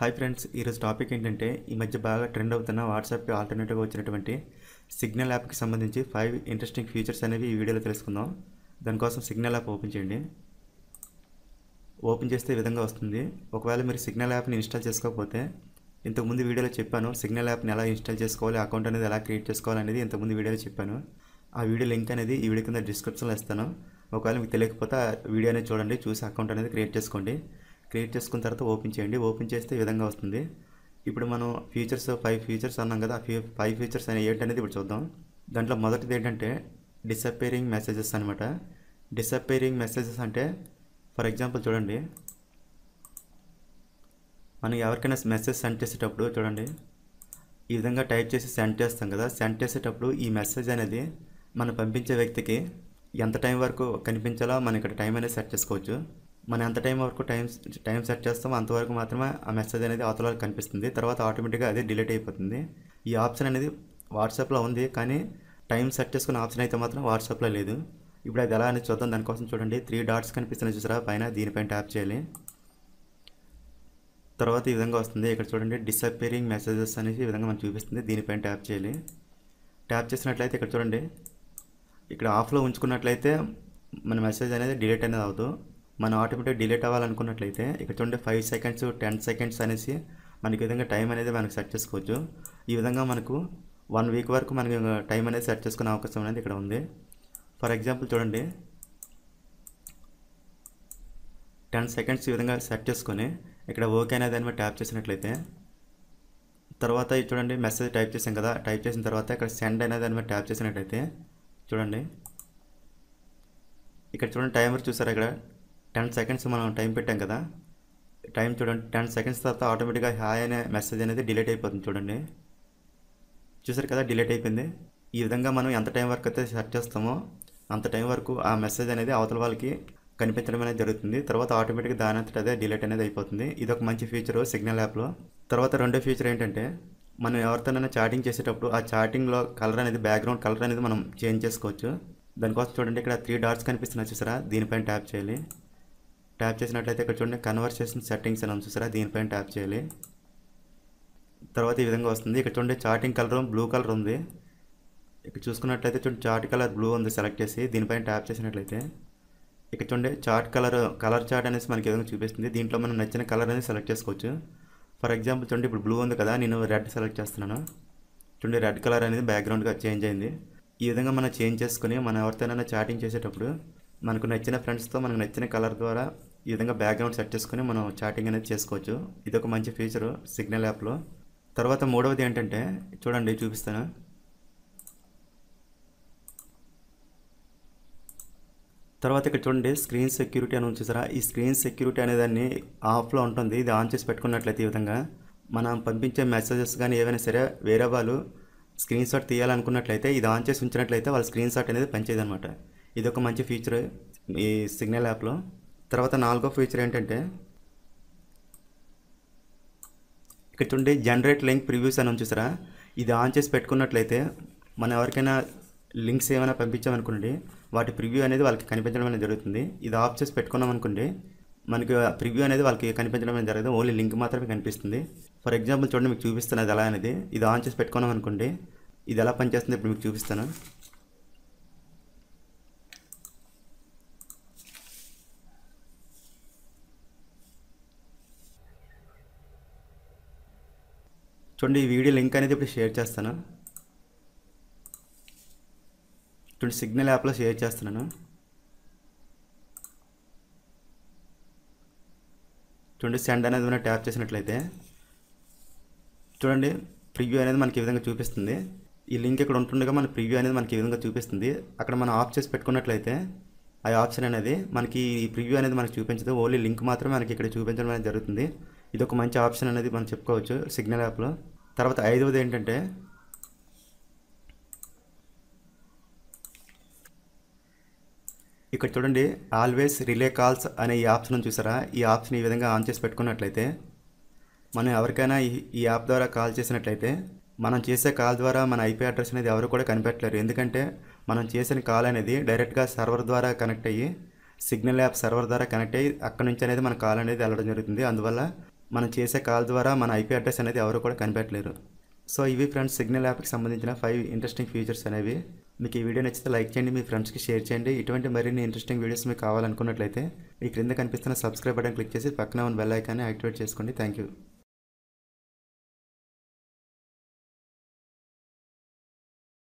hi friends ఈరోజు topic ఏంటంటే ఈ మధ్య బాగా ట్రెండ్ అవుతున్న వాట్సాప్కి ఆల్టర్నేటివ్గా వచ్చినటువంటి సిగ్నల్ యాప్కి సంబంధించి ఫైవ్ ఇంట్రెస్టింగ్ ఫీచర్స్ అనేవి ఈ వీడియోలో తెలుసుకుందాం దానికోసం సిగ్నల్ యాప్ ఓపెన్ చేయండి ఓపెన్ చేస్తే విధంగా వస్తుంది ఒకవేళ మీరు సిగ్నల్ యాప్ని ఇన్స్టాల్ చేసుకోకపోతే ఇంతకుముందు వీడియోలో చెప్పాను సిగ్నల్ యాప్ని ఎలా ఇన్స్టాల్ చేసుకోవాలి అకౌంట్ అనేది ఎలా క్రియేట్ చేసుకోవాలి అనేది ఇంతకుముందు వీడియోలో చెప్పాను ఆ వీడియో లింక్ అనేది ఈ వీడియో కింద డిస్క్రిప్షన్లో ఇస్తాను ఒకవేళ మీకు తెలియకపోతే ఆ వీడియో అనేది చూడండి చూసి అకౌంట్ అనేది క్రియేట్ చేసుకోండి క్రియేట్ చేసుకున్న తర్వాత ఓపెన్ చేయండి ఓపెన్ చేస్తే ఈ విధంగా వస్తుంది ఇప్పుడు మనం ఫీచర్స్ ఫైవ్ ఫీచర్స్ అన్నాం కదా ఫైవ్ ఫీచర్స్ అనేవి ఏంటనేది ఇప్పుడు చూద్దాం దాంట్లో మొదటిది ఏంటంటే డిసప్పేరింగ్ మెసేజెస్ అనమాట డిసప్పేరింగ్ మెసేజెస్ అంటే ఫర్ ఎగ్జాంపుల్ చూడండి మనం ఎవరికైనా మెసేజ్ సెండ్ చేసేటప్పుడు చూడండి ఈ విధంగా టైప్ చేసి సెండ్ చేస్తాం కదా సెండ్ చేసేటప్పుడు ఈ మెసేజ్ అనేది మనం పంపించే వ్యక్తికి ఎంత టైం వరకు కనిపించాలో మనం ఇక్కడ టైం అనేది సెట్ చేసుకోవచ్చు మనం ఎంత టైం వరకు టైం టైం సెట్ చేస్తామో అంతవరకు మాత్రమే ఆ మెసేజ్ అనేది అవతల కనిపిస్తుంది తర్వాత ఆటోమేటిక్గా అది డిలీట్ అయిపోతుంది ఈ ఆప్షన్ అనేది వాట్సాప్లో ఉంది కానీ టైం సెట్ చేసుకున్న ఆప్షన్ అయితే మాత్రం వాట్సాప్లో లేదు ఇప్పుడు అది ఎలా అనేది చూద్దాం దానికోసం చూడండి త్రీ డాట్స్ కనిపిస్తున్నాయి చూసారా పైన దీనిపైన ట్యాప్ చేయాలి తర్వాత ఈ విధంగా వస్తుంది ఇక్కడ చూడండి డిసప్పేరింగ్ మెసేజెస్ అనేసి ఈ విధంగా మనం చూపిస్తుంది దీనిపైన ట్యాప్ చేయాలి ట్యాప్ చేసినట్లయితే ఇక్కడ చూడండి ఇక్కడ ఆఫ్లో ఉంచుకున్నట్లయితే మన మెసేజ్ అనేది డిలీట్ అనేది అవుతుంది మనం ఆటోమేటిక్ డిలీట్ అవ్వాలనుకున్నట్లయితే ఇక్కడ చూడండి ఫైవ్ సెకండ్స్ టెన్ సెకండ్స్ అనేసి మనకి విధంగా టైం అనేది మనకు సెట్ చేసుకోవచ్చు ఈ విధంగా మనకు వన్ వీక్ వరకు మనకి టైం అనేది సెట్ చేసుకునే అవకాశం అనేది ఇక్కడ ఉంది ఫర్ ఎగ్జాంపుల్ చూడండి టెన్ సెకండ్స్ ఈ విధంగా సెట్ చేసుకొని ఇక్కడ ఓకే అనేది అనమాట మీద ట్యాప్ చేసినట్లయితే తర్వాత చూడండి మెసేజ్ టైప్ చేసాం కదా టైప్ చేసిన తర్వాత ఇక్కడ సెండ్ అనేది దాని మీద ట్యాప్ చేసినట్లయితే చూడండి ఇక్కడ చూడండి టైమర్ చూసారు ఇక్కడ టెన్ సెకండ్స్ మనం టైం పెట్టాం కదా టైం చూడండి టెన్ సెకండ్స్ తర్వాత ఆటోమేటిక్గా హాయ్ అనే మెసేజ్ అనేది డిలీట్ అయిపోతుంది చూడండి చూసారు కదా డిలీట్ అయిపోయింది ఈ విధంగా మనం ఎంత టైం వరకు అయితే సెర్చ్ చేస్తామో అంత టైం వరకు ఆ మెసేజ్ అనేది అవతల వాళ్ళకి కనిపించడం అనేది జరుగుతుంది తర్వాత ఆటోమేటిక్గా దాని అంతటి అదే డిలీట్ అనేది అయిపోతుంది ఇది ఒక మంచి ఫీచర్ సిగ్నల్ యాప్లో తర్వాత రెండో ఫీచర్ ఏంటంటే మనం ఎవరితోనైనా చాటింగ్ చేసేటప్పుడు ఆ చాటింగ్లో కలర్ అనేది బ్యాక్గ్రౌండ్ కలర్ అనేది మనం చేంజ్ చేసుకోవచ్చు దానికోసం చూడండి ఇక్కడ త్రీ డాట్స్ కనిపిస్తున్నాయి చూసారా దీనిపైన ట్యాప్ చేయాలి ట్యాప్ చేసినట్లయితే ఇక్కడ చూడండి కన్వర్సేషన్ సెట్టింగ్స్ అని చూసారా దీనిపైన ట్యాప్ చేయాలి తర్వాత ఈ విధంగా వస్తుంది ఇక్కడ చూడండి చాటింగ్ కలర్ బ్లూ కలర్ ఉంది ఇక్కడ చూసుకున్నట్లయితే చూడండి చార్ట్ కలర్ బ్లూ ఉంది సెలెక్ట్ చేసి దీనిపైన ట్యాప్ చేసినట్లయితే ఇక్కడ చూడండి చార్ట్ కలర్ కలర్ చార్ట్ అనేసి మనకి ఏదైనా చూపిస్తుంది దీంట్లో మనం నచ్చిన కలర్ అనేది సెలెక్ట్ చేసుకోవచ్చు ఫర్ ఎగ్జాంపుల్ చూడండి ఇప్పుడు బ్లూ ఉంది కదా నేను రెడ్ సెలెక్ట్ చేస్తున్నాను చూడండి రెడ్ కలర్ అనేది బ్యాక్గ్రౌండ్గా చేంజ్ అయింది ఈ విధంగా మనం చేంజ్ చేసుకుని మనం ఎవరితోనైనా చాటింగ్ చేసేటప్పుడు మనకు నచ్చిన ఫ్రెండ్స్తో మనకు నచ్చిన కలర్ ద్వారా ఈ విధంగా బ్యాక్గ్రౌండ్ సెట్ చేసుకుని మనం చాటింగ్ అనేది చేసుకోవచ్చు ఇది ఒక మంచి ఫీచరు సిగ్నల్ యాప్లో తర్వాత మూడవది ఏంటంటే చూడండి చూపిస్తాను తర్వాత ఇక్కడ చూడండి స్క్రీన్ సెక్యూరిటీ అని చూసారా ఈ స్క్రీన్ సెక్యూరిటీ అనేదాన్ని ఆఫ్లో ఉంటుంది ఇది ఆన్ చేసి పెట్టుకున్నట్లయితే ఈ విధంగా మనం పంపించే మెసేజెస్ కానీ ఏవైనా సరే వేరే వాళ్ళు స్క్రీన్ షాట్ తీయాలనుకున్నట్లయితే ఇది ఆన్ చేసి ఉంచినట్లయితే వాళ్ళ స్క్రీన్ షాట్ అనేది పనిచేయదనమాట ఇది ఒక మంచి ఫీచర్ ఈ సిగ్నల్ యాప్లో తర్వాత నాలుగో ఫీచర్ ఏంటంటే ఇక్కడ చూడండి జనరేట్ లింక్ ప్రివ్యూస్ అని చూసారా ఇది ఆన్ చేసి పెట్టుకున్నట్లయితే మనం ఎవరికైనా లింక్స్ ఏమైనా పంపించామనుకోండి వాటి ప్రివ్యూ అనేది వాళ్ళకి కనిపించడం అనేది జరుగుతుంది ఇది ఆఫ్ చేసి పెట్టుకున్నాం అనుకోండి మనకి ప్రివ్యూ అనేది వాళ్ళకి కనిపించడం అనేది జరగదు ఓన్లీ లింక్ మాత్రమే కనిపిస్తుంది ఫర్ ఎగ్జాంపుల్ చూడండి మీకు చూపిస్తాను అది ఎలా అనేది ఇది ఆన్ చేసి పెట్టుకున్నాం అనుకోండి ఇది ఎలా పనిచేస్తుంది ఇప్పుడు మీకు చూపిస్తాను చూడండి ఈ వీడియో లింక్ అనేది ఇప్పుడు షేర్ చేస్తాను చూడండి సిగ్నల్ యాప్లో షేర్ చేస్తున్నాను చూడండి సెండ్ అనేది మనం ట్యాప్ చేసినట్లయితే చూడండి ప్రివ్యూ అనేది మనకి ఈ విధంగా చూపిస్తుంది ఈ లింక్ ఇక్కడ ఉంటుండగా మన ప్రివ్యూ అనేది మనకి ఈ విధంగా చూపిస్తుంది అక్కడ మనం ఆఫ్ చేసి పెట్టుకున్నట్లయితే ఆ ఆప్షన్ అనేది మనకి ఈ ప్రివ్యూ అనేది మనకి చూపించదు ఓన్లీ లింక్ మాత్రమే మనకి ఇక్కడ చూపించడం అనేది జరుగుతుంది ఇది ఒక మంచి ఆప్షన్ అనేది మనం చెప్పుకోవచ్చు సిగ్నల్ యాప్లో తర్వాత ఐదవది ఏంటంటే ఇక్కడ చూడండి ఆల్వేస్ రిలే కాల్స్ అనే ఈ ఆప్షన్ చూసారా ఈ ఆప్షన్ ఈ విధంగా ఆన్ చేసి పెట్టుకున్నట్లయితే మనం ఎవరికైనా ఈ యాప్ ద్వారా కాల్ చేసినట్లయితే మనం చేసే కాల్ ద్వారా మన ఐపీ అడ్రస్ అనేది ఎవరు కూడా కనిపెట్టలేరు ఎందుకంటే మనం చేసిన కాల్ అనేది డైరెక్ట్గా సర్వర్ ద్వారా కనెక్ట్ అయ్యి సిగ్నల్ యాప్ సర్వర్ ద్వారా కనెక్ట్ అయ్యి అక్కడ నుంచి అనేది మన కాల్ అనేది వెళ్ళడం జరుగుతుంది అందువల్ల మనం చేసే కాల్ ద్వారా మన ఐపీ అడ్రస్ అనేది ఎవరు కూడా కనిపెట్టలేరు సో ఇవి ఫ్రెండ్స్ సిగ్నల్ యాప్కి సంబంధించిన ఫైవ్ ఇంట్రెస్టింగ్ ఫీచర్స్ అనేవి మీకు ఈ వీడియో నచ్చితే లైక్ చేయండి మీ ఫ్రెండ్స్కి షేర్ చేయండి ఇటువంటి మరిన్ని ఇంట్రెస్టింగ్ వీడియోస్ మీకు కావాలనుకున్నట్లయితే ఈ క్రింద కనిపిస్తున్న సబ్స్క్రైబ్ బటన్ క్లిక్ చేసి పక్కన ఉన్న బెల్ ఐకాన్ని యాక్టివేట్ చేసుకోండి థ్యాంక్ యూ